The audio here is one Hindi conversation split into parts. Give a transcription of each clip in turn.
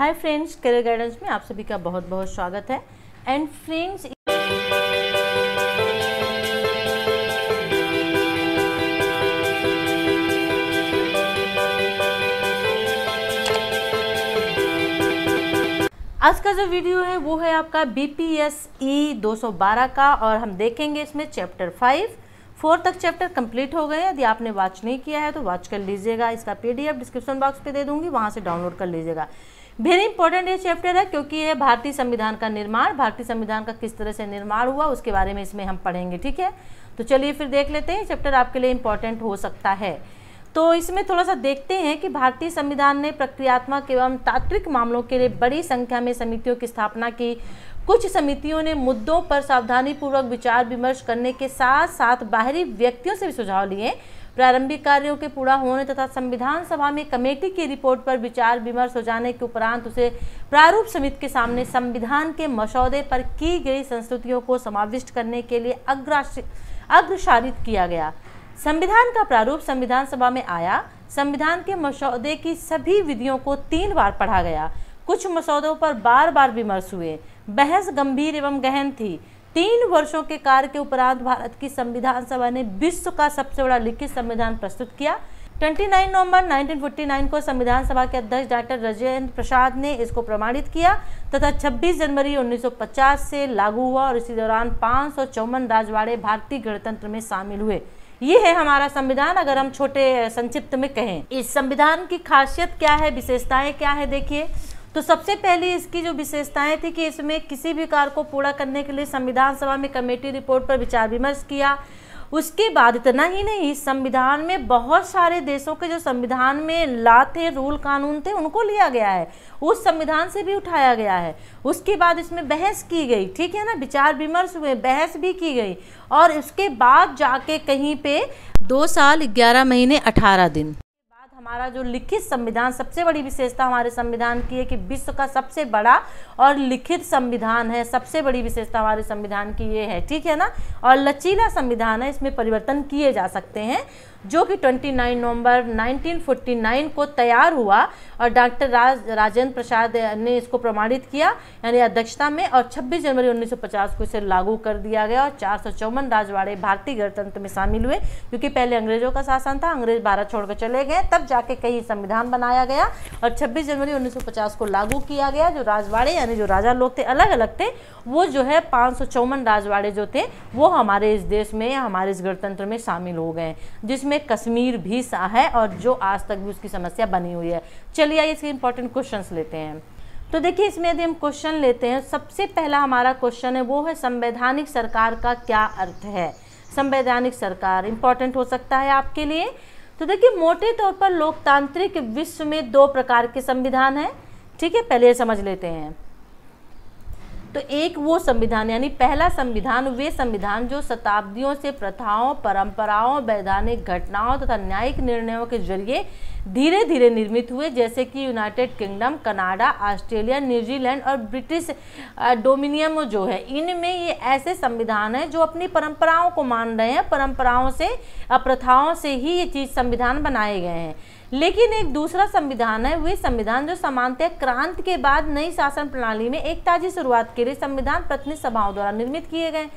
हाय फ्रेंड्स करियर गाइडेंस में आप सभी का बहुत बहुत स्वागत है एंड फ्रेंड्स आज का जो वीडियो है वो है आपका बी 212 e दो सौ बारह का और हम देखेंगे इसमें चैप्टर फाइव फोर तक चैप्टर कंप्लीट हो गए यदि आपने वॉच नहीं किया है तो वॉच कर लीजिएगा इसका पीडीएफ डिस्क्रिप्शन बॉक्स पे दे दूंगी वहां से डाउनलोड कर लीजिएगा वेरी इंपॉर्टेंट ये चैप्टर है क्योंकि ये भारतीय संविधान का निर्माण भारतीय संविधान का किस तरह से निर्माण हुआ उसके बारे में इसमें हम पढ़ेंगे ठीक है तो चलिए फिर देख लेते हैं चैप्टर आपके लिए इम्पोर्टेंट हो सकता है तो इसमें थोड़ा सा देखते हैं कि भारतीय संविधान ने प्रक्रियात्मक एवं तात्विक मामलों के लिए बड़ी संख्या में समितियों की स्थापना की कुछ समितियों ने मुद्दों पर सावधानीपूर्वक विचार विमर्श करने के साथ साथ बाहरी व्यक्तियों से भी सुझाव लिए प्रारंभिक कार्यों के पूरा होने तथा संविधान सभा में कमेटी की रिपोर्ट पर विचार विमर्श हो जाने के उपरांत उसे प्रारूप समिति के सामने संविधान के मसौदे पर की गई संस्तुतियों को समाविष्ट करने के लिए अग्रसारित किया गया संविधान का प्रारूप संविधान सभा में आया संविधान के मसौदे की सभी विधियों को तीन बार पढ़ा गया कुछ मसौदों पर बार बार विमर्श हुए बहस गंभीर एवं गहन थी तीन वर्षों के कार्य के उपरांत भारत की संविधान सभा ने विश्व का सबसे बड़ा लिखित संविधान प्रस्तुत किया 29 नवंबर 1949 को संविधान सभा के अध्यक्ष डॉक्टर राजेंद्र प्रसाद ने इसको प्रमाणित किया तथा 26 जनवरी 1950 से लागू हुआ और इसी दौरान पाँच राजवाड़े भारतीय गणतंत्र में शामिल हुए ये है हमारा संविधान अगर हम छोटे संक्षिप्त में कहें इस संविधान की खासियत क्या है विशेषताएं क्या है देखिए तो सबसे पहले इसकी जो विशेषताएं थी कि इसमें किसी भी कार्य को पूरा करने के लिए संविधान सभा में कमेटी रिपोर्ट पर विचार विमर्श किया उसके बाद इतना ही नहीं संविधान में बहुत सारे देशों के जो संविधान में ला थे रूल कानून थे उनको लिया गया है उस संविधान से भी उठाया गया है उसके बाद इसमें बहस की गई ठीक है ना विचार विमर्श हुए बहस भी की गई और उसके बाद जाके कहीं पे दो साल ग्यारह महीने अठारह दिन हमारा जो लिखित संविधान सबसे बड़ी विशेषता हमारे संविधान की है कि विश्व का सबसे बड़ा और लिखित संविधान है सबसे बड़ी विशेषता हमारे संविधान की ये है ठीक है ना और लचीला संविधान है इसमें परिवर्तन किए जा सकते हैं जो कि 29 नवंबर 1949 को तैयार हुआ और डॉक्टर राज राजेंद्र प्रसाद ने इसको प्रमाणित किया यानी अध्यक्षता में और 26 जनवरी 1950 को इसे लागू कर दिया गया और चार सौ चौवन राजवाड़े भारतीय गणतंत्र में शामिल हुए क्योंकि पहले अंग्रेजों का शासन था अंग्रेज भारत छोड़कर चले गए तब जाके कई संविधान बनाया गया और छब्बीस जनवरी उन्नीस को लागू किया गया जो राजवाड़े यानी जो राजा लोग थे अलग अलग थे वो जो है पाँच राजवाड़े जो थे वो हमारे इस देश में या हमारे इस गणतंत्र में शामिल हो गए जिसमें जिसमें कश्मीर भी सा है और जो आज तक भी उसकी समस्या बनी हुई है चलिए आइए इसके इंपॉर्टेंट क्वेश्चन लेते हैं तो देखिए इसमें यदि हम क्वेश्चन लेते हैं सबसे पहला हमारा क्वेश्चन है वो है संवैधानिक सरकार का क्या अर्थ है संवैधानिक सरकार इंपॉर्टेंट हो सकता है आपके लिए तो देखिए मोटे तौर पर लोकतांत्रिक विश्व में दो प्रकार के संविधान हैं ठीक है पहले समझ लेते हैं तो एक वो संविधान यानी पहला संविधान वे संविधान जो शताब्दियों से प्रथाओं परंपराओं वैधानिक घटनाओं तथा न्यायिक निर्णयों के जरिए धीरे धीरे निर्मित हुए जैसे कि United Kingdom Canada Australia New Zealand और ब्रिटिश डोमिनियम जो है इनमें ये ऐसे संविधान हैं जो अपनी परंपराओं को मान रहे हैं परंपराओं से प्रथाओं से ही ये चीज़ संविधान बनाए गए हैं लेकिन एक दूसरा संविधान है वे संविधान जो सामान्य क्रांत के बाद नई शासन प्रणाली में एक ताजी शुरुआत के लिए संविधान प्रतिनिधि सभाओं द्वारा निर्मित किए गए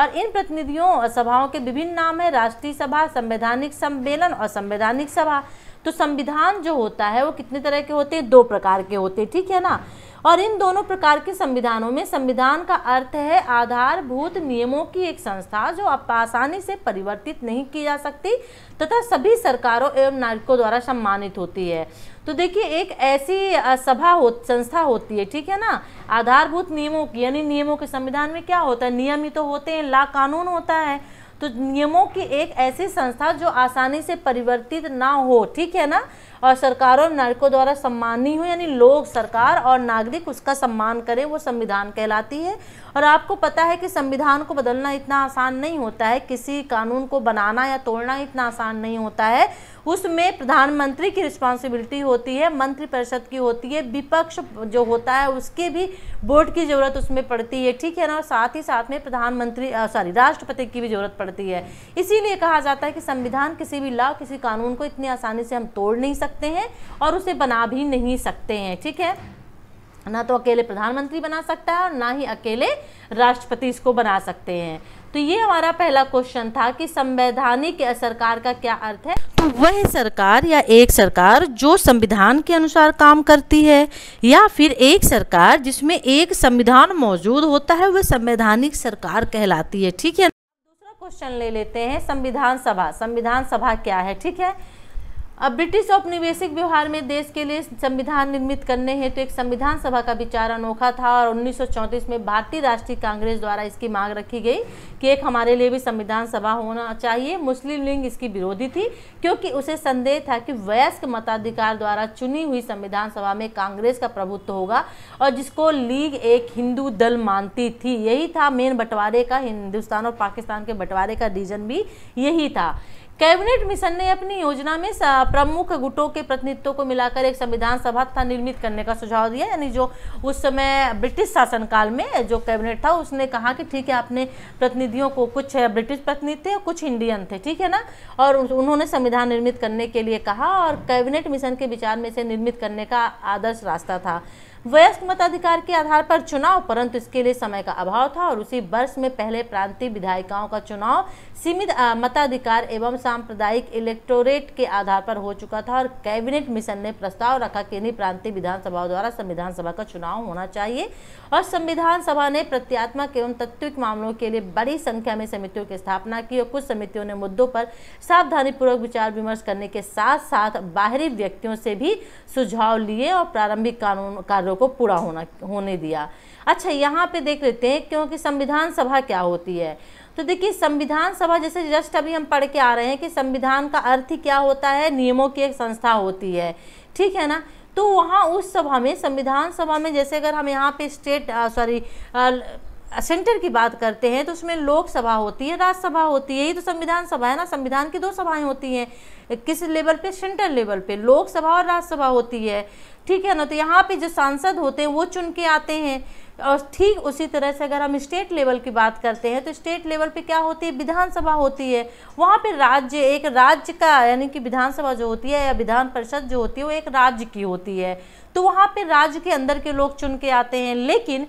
और इन प्रतिनिधियों सभाओं के विभिन्न नाम है राष्ट्रीय सभा संवैधानिक सम्मेलन और संवैधानिक सभा तो संविधान जो होता है वो कितने तरह के होते हैं दो प्रकार के होते हैं ठीक है ना और इन दोनों प्रकार के संविधानों में संविधान का अर्थ है आधारभूत नियमों की एक संस्था जो आप आसानी से परिवर्तित नहीं की जा सकती तथा सभी सरकारों एवं नागरिकों द्वारा सम्मानित होती है तो देखिए एक ऐसी सभा हो संस्था होती है ठीक है ना आधारभूत नियमों की यानी नियमों के संविधान में क्या होता है नियम ही तो होते हैं ला कानून होता है तो नियमों की एक ऐसी संस्था जो आसानी से परिवर्तित ना हो ठीक है ना और सरकारों और नागरिकों द्वारा सम्मानी हो यानी लोग सरकार और नागरिक उसका सम्मान करें वो संविधान कहलाती है और आपको पता है कि संविधान को बदलना इतना आसान नहीं होता है किसी कानून को बनाना या तोड़ना इतना आसान नहीं होता है उसमें प्रधानमंत्री की रिस्पॉन्सिबिलिटी होती है मंत्रिपरिषद की होती है विपक्ष जो होता है उसके भी बोर्ड की ज़रूरत उसमें पड़ती है ठीक है ना और साथ ही साथ में प्रधानमंत्री सॉरी राष्ट्रपति की भी ज़रूरत पड़ती है इसीलिए कहा जाता है कि संविधान किसी भी लॉ किसी कानून को इतनी आसानी से हम तोड़ नहीं सकते हैं और उसे बना भी नहीं सकते हैं ठीक है ना तो अकेले प्रधानमंत्री बना सकता है और ना ही अकेले राष्ट्रपति इसको बना सकते हैं तो ये हमारा पहला क्वेश्चन था कि संवैधानिक सरकार का क्या अर्थ है तो वह सरकार या एक सरकार जो संविधान के अनुसार काम करती है या फिर एक सरकार जिसमें एक संविधान मौजूद होता है वह संवैधानिक सरकार कहलाती है ठीक है दूसरा क्वेश्चन ले लेते हैं संविधान सभा संविधान सभा क्या है ठीक है अब ब्रिटिश औपनिवेशिक व्यवहार में देश के लिए संविधान निर्मित करने हैं तो एक संविधान सभा का विचार अनोखा था और 1934 में भारतीय राष्ट्रीय कांग्रेस द्वारा इसकी मांग रखी गई कि एक हमारे लिए भी संविधान सभा होना चाहिए मुस्लिम लीग इसकी विरोधी थी क्योंकि उसे संदेह था कि वयस्क मताधिकार द्वारा चुनी हुई संविधान सभा में कांग्रेस का प्रभुत्व होगा और जिसको लीग एक हिंदू दल मानती थी यही था मेन बंटवारे का हिंदुस्तान और पाकिस्तान के बंटवारे का रीजन भी यही था कैबिनेट मिशन ने अपनी योजना में प्रमुख गुटों के प्रतिनिधित्व को मिलाकर एक संविधान सभा तथा निर्मित करने का सुझाव दिया यानी जो उस समय ब्रिटिश शासनकाल में जो कैबिनेट था उसने कहा कि ठीक है आपने प्रतिनिधियों को कुछ ब्रिटिश प्रतिनिधि थे और कुछ इंडियन थे ठीक है ना और उन्होंने संविधान निर्मित करने के लिए कहा और कैबिनेट मिशन के विचार में से निर्मित करने का आदर्श रास्ता था वयस्क मताधिकार के आधार पर चुनाव परंतु इसके लिए समय का अभाव था और उसी वर्ष में पहले प्रांतीय विधायिकाओं का चुनाव सीमित मताधिकार एवं सांप्रदायिक इलेक्टोरेट के आधार पर हो चुका था और कैबिनेट मिशन ने प्रस्ताव रखा कि इन्हीं प्रांतीय विधानसभाओं द्वारा संविधान सभा का चुनाव होना चाहिए और संविधान सभा ने प्रत्यात्मक एवं तत्विक मामलों के लिए बड़ी संख्या में समितियों की स्थापना की और कुछ समितियों ने मुद्दों पर सावधानीपूर्वक विचार विमर्श करने के साथ साथ बाहरी व्यक्तियों से भी सुझाव लिए और प्रारंभिक कानून कार्यों कार्यों को पूरा होना होने दिया अच्छा यहाँ पे देख लेते हैं क्योंकि संविधान सभा क्या होती है तो देखिए संविधान सभा जैसे जस्ट अभी हम पढ़ के आ रहे हैं कि संविधान का अर्थ क्या होता है नियमों की एक संस्था होती है ठीक है ना तो वहाँ उस सभा में संविधान सभा में जैसे अगर हम यहाँ पे स्टेट सॉरी सेंटर की बात करते हैं तो उसमें लोकसभा होती है राज्यसभा होती है ये तो संविधान सभा है ना संविधान की दो सभाएं होती हैं किस लेवल पे सेंटर लेवल पे लोकसभा और राज्यसभा होती है ठीक है ना तो यहाँ पे जो सांसद होते हैं वो चुन के आते हैं और ठीक उसी तरह से अगर हम स्टेट लेवल की बात करते हैं तो स्टेट लेवल पे क्या होती है विधानसभा होती है वहाँ पे राज्य एक राज्य का यानी कि विधानसभा जो होती है या विधान परिषद जो होती है वो एक राज्य की होती है तो वहाँ पे राज्य के अंदर के लोग चुन के आते हैं लेकिन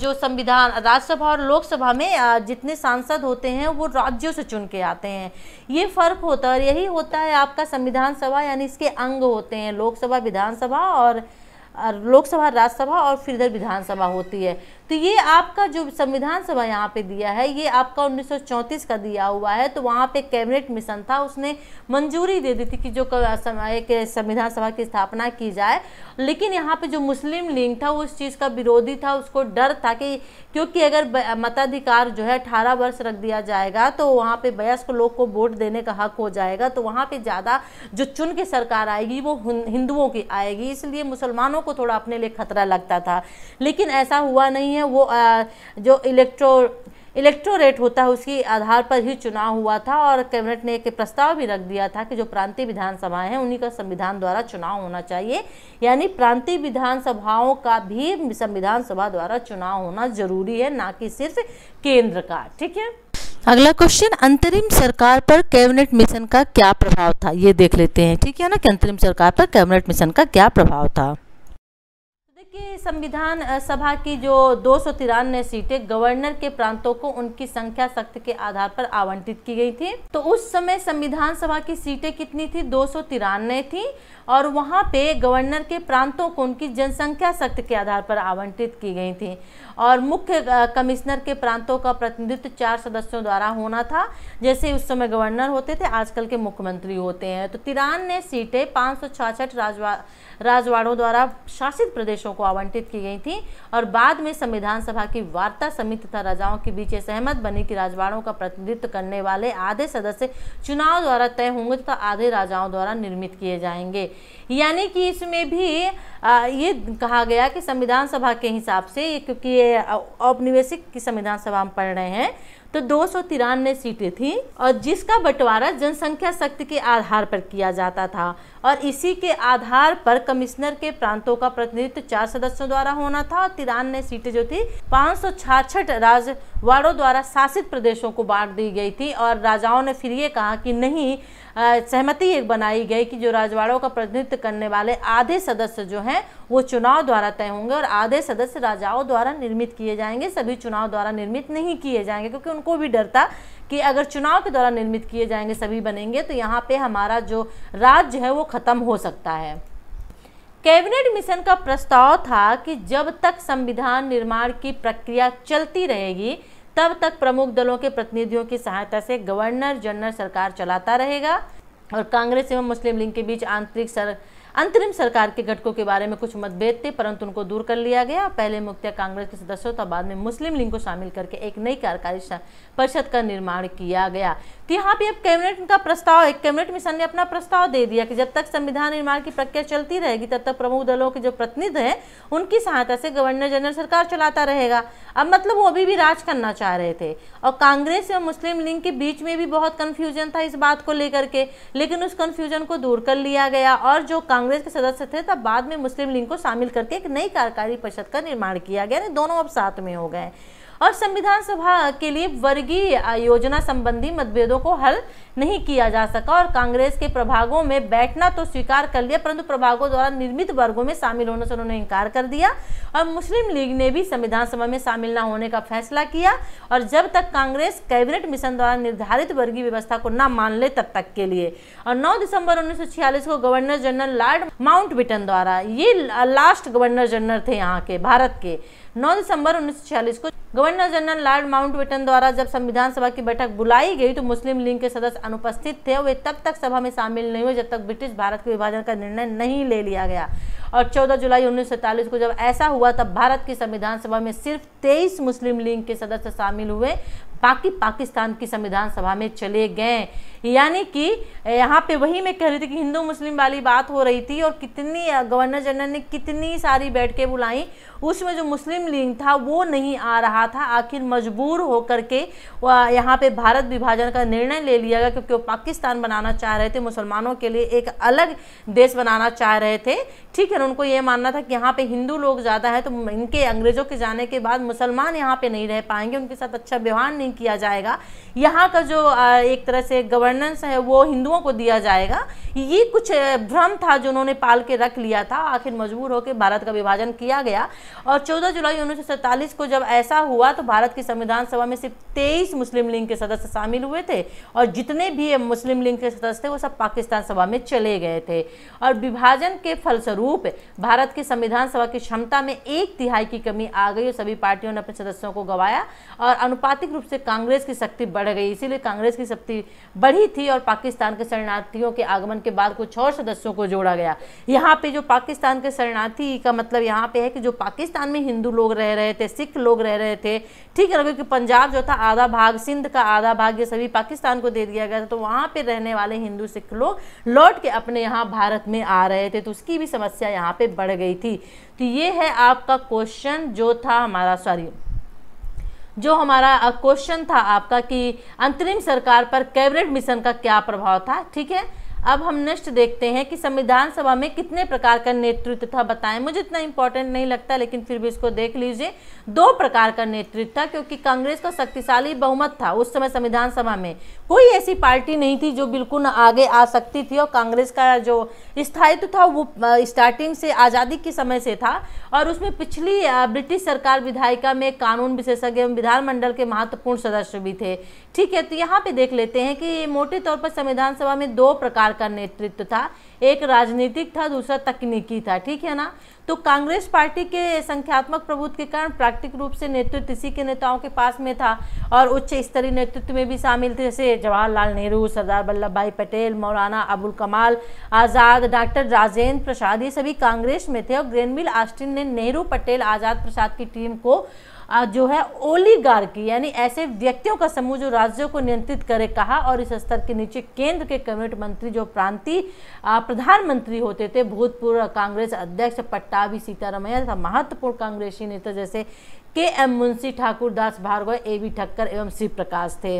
जो संविधान राज्यसभा और लोकसभा में जितने सांसद होते हैं वो राज्यों से चुन के आते हैं ये फ़र्क होता है और यही होता है आपका संविधान सभा यानी इसके अंग होते हैं लोकसभा विधानसभा और लोकसभा राज्यसभा और फिर इधर विधानसभा होती है तो ये आपका जो संविधान सभा यहाँ पे दिया है ये आपका 1934 का दिया हुआ है तो वहाँ पे कैबिनेट मिशन था उसने मंजूरी दे दी थी कि जो एक संविधान सभा की स्थापना की जाए लेकिन यहाँ पे जो मुस्लिम लीग था वो उस चीज़ का विरोधी था उसको डर था कि क्योंकि अगर मताधिकार जो है अठारह वर्ष रख दिया जाएगा तो वहाँ पर वयस्क लोग को वोट देने का हक हो जाएगा तो वहाँ पर ज़्यादा जो चुन के सरकार आएगी वो हिंदुओं की आएगी इसलिए मुसलमानों को थोड़ा अपने लिए खतरा लगता था लेकिन ऐसा हुआ नहीं नहीं है वो जो इलेक्ट्रो इलेक्टोरेट होता है उसकी आधार पर ही चुनाव हुआ था और कैबिनेट ने एक प्रस्ताव भी रख दिया था कि जो प्रांतीय विधानसभाएं हैं उन्हीं का संविधान द्वारा चुनाव होना चाहिए यानी प्रांतीय विधानसभाओं का भी संविधान सभा द्वारा चुनाव होना जरूरी है ना कि सिर्फ केंद्र का ठीक है अगला क्वेश्चन अंतरिम सरकार पर कैबिनेट मिशन का क्या प्रभाव था ये देख लेते हैं ठीक है ना कि अंतरिम सरकार पर कैबिनेट मिशन का क्या प्रभाव था के संविधान सभा की जो दो सीटें गवर्नर के प्रांतों को उनकी संख्या शक्ति के आधार पर आवंटित की गई थी तो उस समय संविधान सभा की सीटें कितनी थी दो सौ थी और वहाँ पे गवर्नर के प्रांतों को उनकी जनसंख्या शक्ति के आधार पर आवंटित की गई थी और मुख्य कमिश्नर के प्रांतों का प्रतिनिधित्व चार सदस्यों द्वारा होना था जैसे उस समय गवर्नर होते थे आजकल के मुख्यमंत्री होते हैं तो तिरान ने सीटें पाँच राजवा राजवाड़ों द्वारा शासित प्रदेशों को आवंटित की गई थी और बाद में संविधान सभा की वार्ता समिति तथा राजाओं के बीच सहमत बनी कि राजवाड़ों का प्रतिनिधित्व करने वाले आधे सदस्य चुनाव द्वारा तय होंगे तथा आधे राजाओं द्वारा निर्मित किए जाएंगे यानी कि इसमें भी आ, ये कहा गया कि संविधान सभा के हिसाब से ये क्योंकि ये औपनिवेशिक की संविधान सभा में पढ़ रहे हैं तो दो सौ सीटें थीं और जिसका बंटवारा जनसंख्या शक्ति के आधार पर किया जाता था और इसी के आधार पर कमिश्नर के प्रांतों का प्रतिनिधित्व चार सदस्यों द्वारा होना था और तिरानवे सीटें जो थी पाँच सौ छाछठ राजवाड़ों द्वारा शासित प्रदेशों को बांट दी गई थी और राजाओं ने फिर ये कहा कि नहीं सहमति एक बनाई गई कि जो राजवाड़ों का प्रतिनिधित्व करने वाले आधे सदस्य जो हैं वो चुनाव द्वारा तय होंगे और आधे सदस्य राजाओं द्वारा निर्मित किए जाएंगे सभी चुनाव द्वारा निर्मित नहीं किए जाएंगे क्योंकि उनको भी डर था कि अगर चुनाव के द्वारा निर्मित किए जाएंगे सभी बनेंगे तो यहाँ पर हमारा जो राज्य है वो ख़त्म हो सकता है कैबिनेट मिशन का प्रस्ताव था कि जब तक संविधान निर्माण की प्रक्रिया चलती रहेगी तब तक प्रमुख दलों के प्रतिनिधियों की सहायता से गवर्नर जनरल सरकार चलाता रहेगा और कांग्रेस एवं मुस्लिम लीग के बीच आंतरिक सर अंतरिम सरकार के घटकों के बारे में कुछ मतभेद थे परंतु उनको दूर कर लिया गया पहले मुख्य कांग्रेस के सदस्यों तथा बाद में मुस्लिम लीग को शामिल करके एक नई कार्यकारी परिषद का निर्माण किया गया तो यहाँ पे अब कैबिनेट का प्रस्ताव कैबिनेट मिशन ने अपना प्रस्ताव दे दिया कि जब तक संविधान निर्माण की प्रक्रिया चलती रहेगी तब तक प्रमुख दलों के जो प्रतिनिधि हैं उनकी सहायता से गवर्नर जनरल सरकार चलाता रहेगा अब मतलब वो अभी भी राज करना चाह रहे थे और कांग्रेस और मुस्लिम लीग के बीच में भी बहुत कन्फ्यूजन था इस बात को लेकर के लेकिन उस कन्फ्यूजन को दूर कर लिया गया और जो कांग्रेस कांग्रेस के सदस्य थे तब बाद में मुस्लिम लीग को शामिल करके एक नई कार्यकारी परिषद का निर्माण किया गया दोनों अब साथ में हो गए और संविधान सभा के लिए वर्गीय योजना संबंधी मतभेदों को हल नहीं किया जा सका और कांग्रेस के प्रभागों में बैठना तो स्वीकार कर लिया परंतु प्रभागों द्वारा निर्मित वर्गों में शामिल होने से उन्होंने इनकार कर दिया और मुस्लिम लीग ने भी संविधान सभा में शामिल न होने का फैसला किया और जब तक कांग्रेस कैबिनेट मिशन द्वारा निर्धारित वर्गीय व्यवस्था को न मान ले तब तक के लिए और नौ दिसंबर उन्नीस को गवर्नर जनरल लॉर्ड बिटन द्वारा ये लास्ट गवर्नर जनरल थे यहाँ के भारत के 9 दिसंबर 1946 को गवर्नर जनरल लॉर्ड माउंटबेटन द्वारा जब संविधान सभा की बैठक बुलाई गई तो मुस्लिम लीग के सदस्य अनुपस्थित थे वे तब तक सभा में शामिल नहीं हुए जब तक ब्रिटिश भारत के विभाजन का निर्णय नहीं ले लिया गया और 14 जुलाई उन्नीस को जब ऐसा हुआ तब भारत की संविधान सभा में सिर्फ 23 मुस्लिम लीग के सदस्य शामिल हुए बाकी पाकिस्तान की संविधान सभा में चले गए यानी कि यहाँ पे वही मैं कह रही थी कि हिंदू मुस्लिम वाली बात हो रही थी और कितनी गवर्नर जनरल ने कितनी सारी बैठकें बुलाई उसमें जो मुस्लिम लीग था वो नहीं आ रहा था आखिर मजबूर होकर के यहाँ पे भारत विभाजन का निर्णय ले लिया गया क्योंकि वो पाकिस्तान बनाना चाह रहे थे मुसलमानों के लिए एक अलग देश बनाना चाह रहे थे ठीक है उनको ये मानना था कि यहाँ पर हिंदू लोग ज़्यादा है तो इनके अंग्रेज़ों के जाने के बाद मुसलमान यहाँ पर नहीं रह पाएंगे उनके साथ अच्छा व्यवहार नहीं किया जाएगा यहाँ का जो एक तरह से गवर्नेंस है वो हिंदुओं को दिया जाएगा ये कुछ भ्रम था जो उन्होंने पाल के रख लिया था आखिर मजबूर होकर भारत का विभाजन किया गया और 14 जुलाई उन्नीस को जब ऐसा हुआ तो भारत की संविधान सभा में सिर्फ तेईस मुस्लिम लीग के सदस्य शामिल हुए थे और जितने भी मुस्लिम लीग के सदस्य थे वो सब पाकिस्तान सभा में चले गए थे और विभाजन के फलस्वरूप भारत की संविधान सभा की क्षमता में एक तिहाई की कमी आ गई और सभी पार्टियों ने अपने सदस्यों को गवाया और अनुपातिक रूप से कांग्रेस की शक्ति बढ़ गई इसीलिए कांग्रेस की शक्ति बढ़ी थी और पाकिस्तान के शरणार्थियों के आगमन के बाद कुछ और सदस्यों को जोड़ा गया यहाँ पे जो पाकिस्तान के शरणार्थी का मतलब यहाँ पे है कि जो पाकिस्तान में हिंदू लोग रह रहे थे सिख लोग रह रहे थे ठीक है क्योंकि पंजाब जो था आधा भाग सिंध का आधा भाग ये सभी पाकिस्तान को दे दिया गया था तो वहाँ पर रहने वाले हिंदू सिख लोग लौट के अपने यहाँ भारत में आ रहे थे तो उसकी भी समस्या यहाँ पर बढ़ गई थी तो ये है आपका क्वेश्चन जो था हमारा सॉरी जो हमारा क्वेश्चन था आपका कि अंतरिम सरकार पर कैबिनेट मिशन का क्या प्रभाव था ठीक है अब हम नेक्स्ट देखते हैं कि संविधान सभा में कितने प्रकार का नेतृत्व था बताएं मुझे इतना इंपॉर्टेंट नहीं लगता लेकिन फिर भी इसको देख लीजिए दो प्रकार का नेतृत्व था क्योंकि कांग्रेस का शक्तिशाली बहुमत था उस समय संविधान सभा में कोई ऐसी पार्टी नहीं थी जो बिल्कुल आगे आ सकती थी और कांग्रेस का जो स्थायित्व था वो स्टार्टिंग से आज़ादी के समय से था और उसमें पिछली ब्रिटिश सरकार विधायिका में कानून विशेषज्ञ एवं विधानमंडल के महत्वपूर्ण सदस्य भी थे ठीक है तो यहाँ पे देख लेते हैं कि मोटे तौर पर संविधान सभा में दो प्रकार का नेतृत्व था एक राजनीतिक था दूसरा तकनीकी था ठीक है ना तो कांग्रेस पार्टी के संख्यात्मक प्रभुत्व के कारण प्राकृतिक रूप से नेतृत्व इसी के नेताओं के पास में था और उच्च स्तरीय नेतृत्व में भी शामिल थे जैसे जवाहरलाल नेहरू सरदार वल्लभ भाई पटेल मौलाना अबुल कमाल आज़ाद डॉक्टर राजेंद्र प्रसाद ये सभी कांग्रेस में थे और ग्रेनविल आस्टिन ने नेहरू पटेल आज़ाद प्रसाद की टीम को जो है ओलीगार की यानी ऐसे व्यक्तियों का समूह जो राज्यों को नियंत्रित करे कहा और इस स्तर के नीचे केंद्र के कैबिनेट मंत्री जो प्रांतीय प्रधानमंत्री होते थे भूतपूर्व कांग्रेस अध्यक्ष पट्टा सीताराम સીતારમૈયા तथा महत्वपूर्ण कांग्रेसी नेता जैसे K M Munshi Thakur Das Bhargava A V Thakkar एवं शिव प्रकाश थे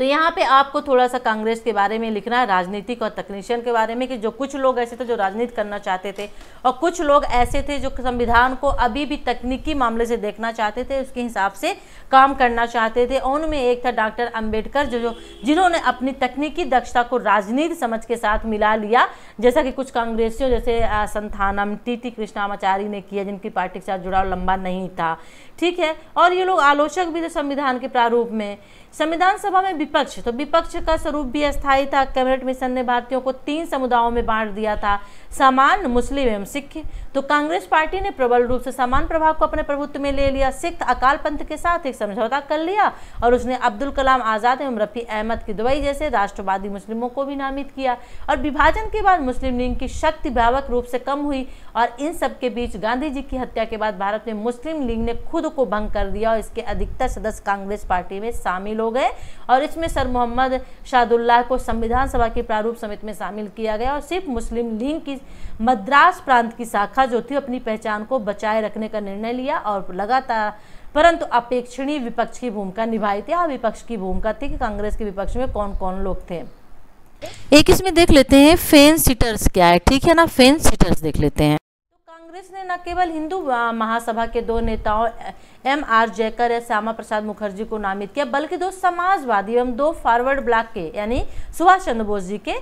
तो यहाँ पे आपको थोड़ा सा कांग्रेस के बारे में लिखना है राजनीतिक और तकनीशियन के बारे में कि जो कुछ लोग ऐसे थे जो राजनीति करना चाहते थे और कुछ लोग ऐसे थे जो संविधान को अभी भी तकनीकी मामले से देखना चाहते थे उसके हिसाब से काम करना चाहते थे और उनमें एक था डॉक्टर अम्बेडकर जो जो जिन्होंने अपनी तकनीकी दक्षता को राजनीति समझ के साथ मिला लिया जैसा कि कुछ कांग्रेसियों जैसे संथानम टी टी कृष्णामाचारी ने किया जिनकी पार्टी के साथ जुड़ाव लंबा नहीं था ठीक है और ये लोग आलोचक भी थे संविधान के प्रारूप में संविधान सभा में विपक्ष तो विपक्ष का स्वरूप भी अस्थायी था कैबिनेट मिशन ने भारतीयों को तीन समुदायों में बांट दिया था सामान्य मुस्लिम एवं सिख तो कांग्रेस पार्टी ने प्रबल रूप से समान प्रभाव को अपने प्रभुत्व में ले लिया सिख अकाल पंथ के साथ एक समझौता कर लिया और उसने अब्दुल कलाम आज़ाद एवं रफ़ी अहमद की दुबई जैसे राष्ट्रवादी मुस्लिमों को भी नामित किया और विभाजन के बाद मुस्लिम लीग की शक्ति भावक रूप से कम हुई और इन सब के बीच गांधी जी की हत्या के बाद भारत में मुस्लिम लीग ने खुद को भंग कर दिया और इसके अधिकतर सदस्य कांग्रेस पार्टी में शामिल हो गए और इसमें सर मोहम्मद शादुल्लाह को संविधान सभा की प्रारूप समिति में शामिल किया गया और सिर्फ मुस्लिम लीग की मद्रास प्रांत की शाखा संस्था जो थी अपनी पहचान को बचाए रखने का निर्णय लिया और लगातार परंतु अपेक्षणीय विपक्ष की भूमिका निभाई थी हाँ विपक्ष की भूमिका थी कि कांग्रेस के विपक्ष में कौन कौन लोग थे एक इसमें देख लेते हैं फेन सीटर्स क्या है ठीक है ना फेन सीटर्स देख लेते हैं तो कांग्रेस ने न केवल हिंदू महासभा के दो नेताओं एम आर जयकर या श्यामा प्रसाद मुखर्जी को नामित किया बल्कि दो समाजवादी एवं दो फॉरवर्ड ब्लॉक के यानी सुभाष चंद्र बोस जी के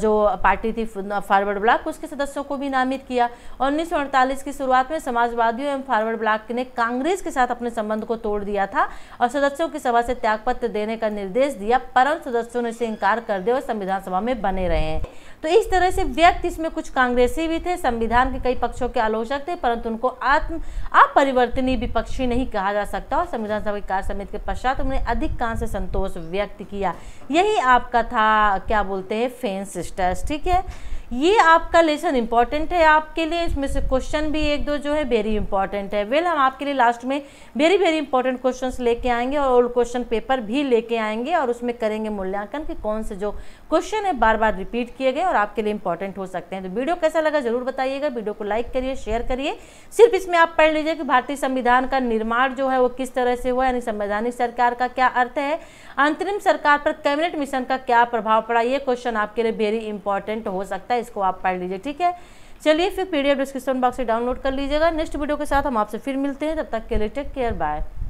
जो पार्टी थी फॉरवर्ड ब्लॉक उसके सदस्यों को भी नामित किया उन्नीस की शुरुआत में समाजवादियों एवं फॉरवर्ड ब्लॉक ने कांग्रेस के साथ अपने संबंध को तोड़ दिया था और सदस्यों की सभा से त्यागपत्र देने का निर्देश दिया परंतु सदस्यों ने इसे इंकार कर दिया और संविधान सभा में बने रहे हैं तो इस तरह से व्यक्ति इसमें कुछ कांग्रेसी भी थे संविधान के कई पक्षों के आलोचक थे परंतु उनको आत्म अपरिवर्तनीय विपक्षी नहीं नहीं कहा जा सकता और संविधान सभा की कार्य समिति के पश्चात उन्होंने अधिक कान से संतोष व्यक्त किया यही आपका था क्या बोलते हैं फेन सिस्टर्स ठीक है ये आपका लेसन इंपॉर्टेंट है आपके लिए इसमें से क्वेश्चन भी एक दो जो है वेरी इंपॉर्टेंट है वेल हम आपके लिए लास्ट में वेरी वेरी इंपॉर्टेंट क्वेश्चंस लेके आएंगे और ओल्ड क्वेश्चन पेपर भी लेके आएंगे और उसमें करेंगे मूल्यांकन कि कौन से जो क्वेश्चन है बार बार रिपीट किए गए और आपके लिए इंपॉर्टेंट हो सकते हैं तो वीडियो कैसा लगा जरूर बताइएगा वीडियो को लाइक करिए शेयर करिए सिर्फ इसमें आप पढ़ लीजिए कि भारतीय संविधान का निर्माण जो है वो किस तरह से हुआ यानी संवैधानिक सरकार का क्या अर्थ है अंतरिम सरकार पर कैबिनेट मिशन का क्या प्रभाव पड़ा ये क्वेश्चन आपके लिए वेरी इंपॉर्टेंट हो सकता है इसको आप पढ़ लीजिए ठीक है चलिए फिर पीडीएफ डिस्क्रिप्शन बॉक्स से डाउनलोड कर लीजिएगा नेक्स्ट वीडियो के साथ हम आपसे फिर मिलते हैं तब तक के लिए टेक केयर बाय